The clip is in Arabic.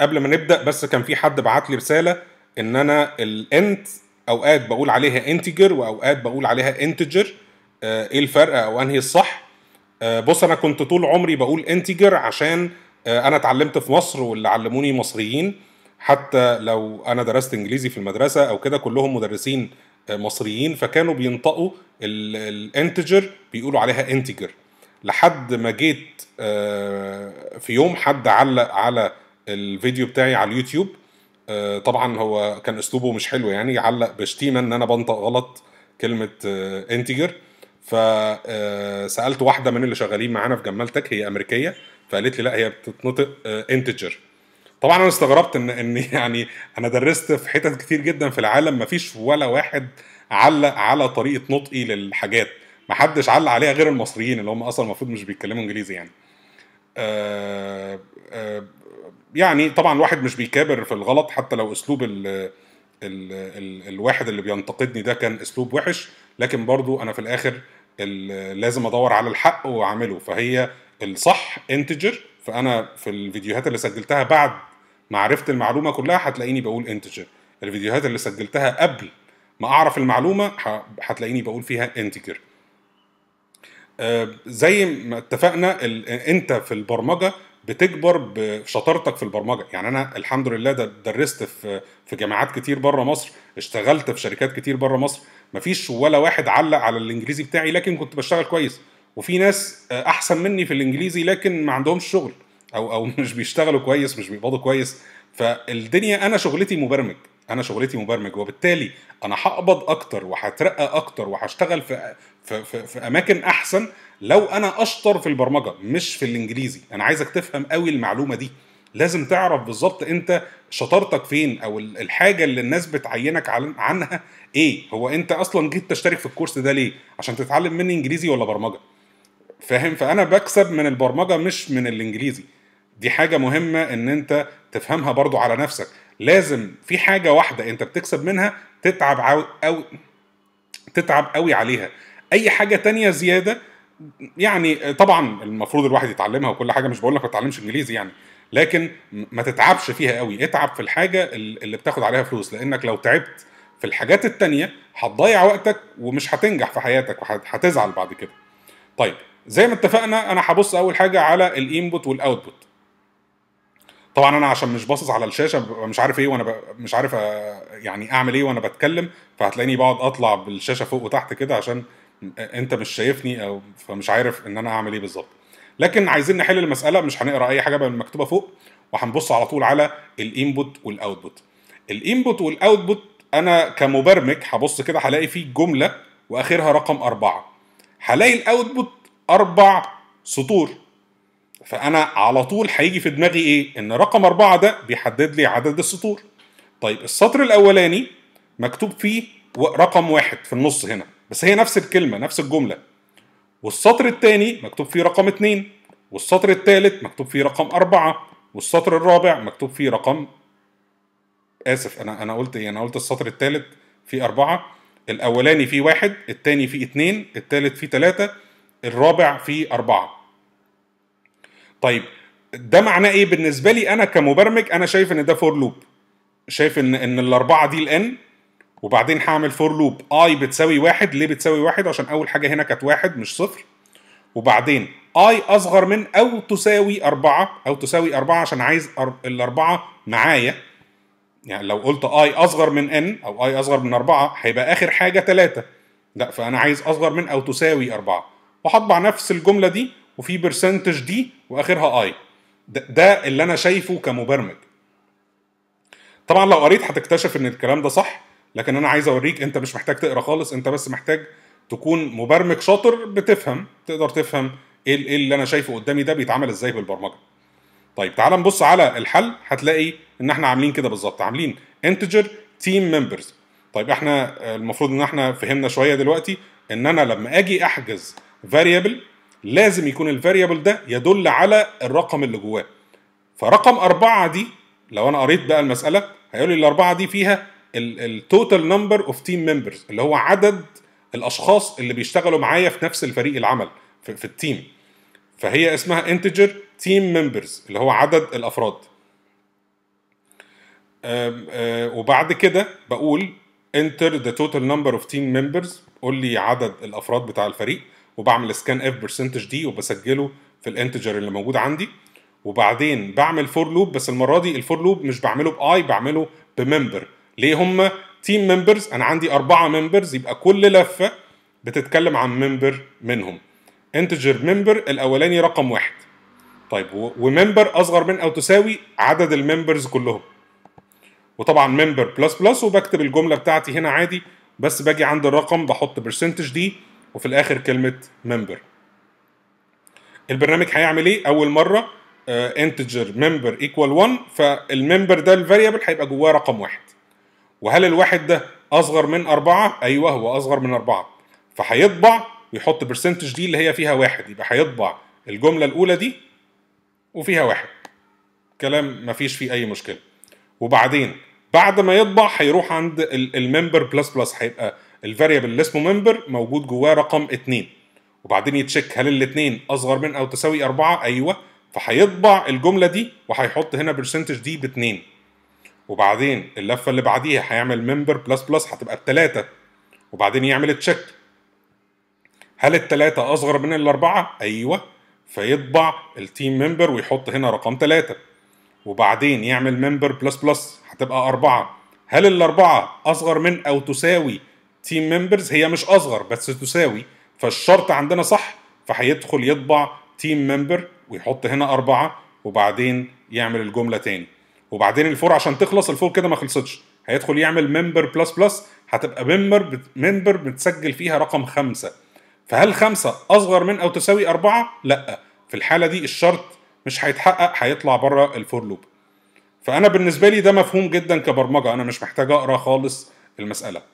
قبل ما نبدا بس كان في حد بعت لي رساله ان انا الانت اوقات بقول عليها انتجر واوقات بقول عليها انتجر آه، ايه الفرق او انهي الصح آه، بص انا كنت طول عمري بقول انتجر عشان آه، انا اتعلمت في مصر واللي علموني مصريين حتى لو انا درست انجليزي في المدرسه او كده كلهم مدرسين مصريين فكانوا بينطقوا الانتجر بيقولوا عليها انتجر لحد ما جيت آه، في يوم حد علق على الفيديو بتاعي على اليوتيوب آه، طبعا هو كان اسلوبه مش حلو يعني علق بشتيمه ان انا بنطق غلط كلمه انتجر آه، فسالت واحده من اللي شغالين معانا في جمالتك هي امريكيه فقالت لي لا هي بتتنطق انتجر طبعا انا استغربت ان ان يعني انا درست في حتت كتير جدا في العالم مفيش ولا واحد علق على طريقه نطقي للحاجات محدش علق عليها غير المصريين اللي هم اصلا المفروض مش بيتكلموا انجليزي يعني آه، آه، يعني طبعا الواحد مش بيكابر في الغلط حتى لو اسلوب الـ الـ الـ الواحد اللي بينتقدني ده كان اسلوب وحش لكن برضو انا في الاخر لازم ادور على الحق واعمله فهي الصح انتجر فانا في الفيديوهات اللي سجلتها بعد ما عرفت المعلومه كلها هتلاقيني بقول انتجر الفيديوهات اللي سجلتها قبل ما اعرف المعلومه هتلاقيني بقول فيها انتجر آه، زي ما اتفقنا انت في البرمجه بتكبر بشطارتك في البرمجه يعني انا الحمد لله درست في في جامعات كتير بره مصر اشتغلت في شركات كتير بره مصر مفيش ولا واحد علق على الانجليزي بتاعي لكن كنت بشتغل كويس وفي ناس آه، احسن مني في الانجليزي لكن ما عندهمش شغل او او مش بيشتغلوا كويس مش بيقبضوا كويس فالدنيا انا شغلتي مبرمج انا شغلتي مبرمج وبالتالي انا هقبض اكتر وهترقى اكتر وهشتغل في, في في في اماكن احسن لو انا اشطر في البرمجه مش في الانجليزي انا عايزك تفهم قوي المعلومه دي لازم تعرف بالظبط انت شطارتك فين او الحاجه اللي الناس بتعينك عنها ايه هو انت اصلا جيت تشترك في الكورس ده ليه عشان تتعلم مني انجليزي ولا برمجه فاهم فانا بكسب من البرمجه مش من الانجليزي دي حاجه مهمه ان انت تفهمها برضو على نفسك لازم في حاجه واحده انت بتكسب منها تتعب أو تتعب قوي عليها اي حاجه تانية زياده يعني طبعا المفروض الواحد يتعلمها وكل حاجه مش بقول لك ما تتعلمش انجليزي يعني لكن ما تتعبش فيها قوي اتعب في الحاجه اللي بتاخد عليها فلوس لانك لو تعبت في الحاجات التانية هتضيع وقتك ومش هتنجح في حياتك وهتزعل بعد كده طيب زي ما اتفقنا انا هبص اول حاجه على الانبوت والاوتبوت طبعا انا عشان مش باصص على الشاشه مش عارف ايه وانا ب... مش عارف أ... يعني اعمل ايه وانا بتكلم فهتلاقيني بقعد اطلع بالشاشه فوق وتحت كده عشان انت مش شايفني او فمش عارف ان انا اعمل ايه بالظبط لكن عايزين نحل المساله مش هنقرا اي حاجه مكتوبه فوق وهنبص على طول على الانبوت والاوتبوت الانبوت والاوتبوت انا كمبرمج هبص كده هلاقي فيه جمله واخرها رقم أربعة هلاقي الاوتبوت اربع سطور فانا على طول هيجي في دماغي ايه ان رقم أربعة ده بيحدد لي عدد السطور طيب السطر الاولاني مكتوب فيه رقم واحد في النص هنا بس هي نفس الكلمه نفس الجمله والسطر الثاني مكتوب فيه رقم اتنين والسطر الثالث مكتوب فيه رقم أربعة والسطر الرابع مكتوب فيه رقم اسف انا انا قلت ايه انا قلت السطر الثالث فيه أربعة الاولاني فيه واحد الثاني فيه اتنين الثالث فيه ثلاثة الرابع فيه أربعة طيب ده معناه ايه بالنسبه لي انا كمبرمج انا شايف ان ده فور لوب شايف ان ان الاربعه دي الان وبعدين هعمل فور لوب اي بتساوي واحد ليه بتساوي واحد عشان اول حاجه هنا كانت واحد مش صفر وبعدين اي اصغر من او تساوي أربعة او تساوي أربعة عشان عايز الأربعة معايا يعني لو قلت اي اصغر من ان او اي اصغر من أربعة هيبقى اخر حاجه ثلاثة لا فانا عايز اصغر من او تساوي أربعة وهطبع نفس الجمله دي وفي برسنتج دي واخرها اي ده, ده اللي انا شايفه كمبرمج طبعا لو قريت هتكتشف ان الكلام ده صح لكن انا عايز اوريك انت مش محتاج تقرا خالص انت بس محتاج تكون مبرمج شاطر بتفهم تقدر تفهم ايه, إيه اللي انا شايفه قدامي ده بيتعمل ازاي بالبرمجه طيب تعال نبص على الحل هتلاقي ان احنا عاملين كده بالظبط عاملين انتجر تيم ممبرز طيب احنا المفروض ان احنا فهمنا شويه دلوقتي ان انا لما اجي احجز فاريبل لازم يكون الفاريبل ده يدل على الرقم اللي جواه فرقم أربعة دي لو أنا قريت بقى المسألة هيقول لي الأربعة دي فيها التوتال نمبر اوف تيم ممبرز اللي هو عدد الأشخاص اللي بيشتغلوا معايا في نفس الفريق العمل في, في التيم فهي اسمها انتجر تيم ممبرز اللي هو عدد الأفراد أم أم وبعد كده بقول انتر ذا توتال نمبر اوف تيم ممبرز قول لي عدد الافراد بتاع الفريق وبعمل سكان اف برسنتج دي وبسجله في الانتجر اللي موجود عندي وبعدين بعمل فور لوب بس المره دي الفور لوب مش بعمله باي بعمله بممبر ليه هم تيم ممبرز انا عندي اربعه ممبرز يبقى كل لفه بتتكلم عن ممبر منهم انتجر ممبر الاولاني رقم واحد طيب وممبر اصغر من او تساوي عدد الممبرز كلهم وطبعا ممبر بلس بلس وبكتب الجمله بتاعتي هنا عادي بس باجي عند الرقم بحط برسنتج دي وفي الاخر كلمه ممبر البرنامج هيعمل ايه اول مره انتجر ممبر ايكوال 1 فالممبر ده الفاريبل هيبقى جواه رقم واحد وهل الواحد ده اصغر من أربعة ايوه هو اصغر من أربعة فهيطبع ويحط برسنتج دي اللي هي فيها واحد يبقى هيطبع الجمله الاولى دي وفيها واحد كلام مفيش فيه اي مشكله وبعدين بعد ما يطبع هيروح عند الممبر بلس بلس هيبقى الفاريبل اللي اسمه ممبر موجود جواه رقم 2 وبعدين يتشيك هل الاثنين اصغر من او تساوي 4 ايوه فهيطبع الجمله دي وهيحط هنا برسنتج دي ب 2 وبعدين اللفه اللي بعديها هيعمل ممبر بلس بلس هتبقى 3 وبعدين يعمل تشيك هل الثلاثه اصغر من الاربعه ايوه فيطبع التيم ممبر ويحط هنا رقم 3 وبعدين يعمل ممبر بلس بلس هتبقى أربعة هل الأربعة أصغر من أو تساوي تيم ممبرز هي مش اصغر بس تساوي فالشرط عندنا صح فهيدخل يطبع تيم ممبر ويحط هنا أربعة وبعدين يعمل الجملة تاني وبعدين الفور عشان تخلص الفور كده ما خلصتش هيدخل يعمل ممبر بلس بلس هتبقى ممبر ممبر متسجل فيها رقم خمسة فهل خمسة أصغر من أو تساوي أربعة؟ لأ في الحالة دي الشرط مش هيتحقق هيطلع بره الفور لوب فأنا بالنسبة لي ده مفهوم جدا كبرمجة أنا مش محتاج أقرأ خالص المسألة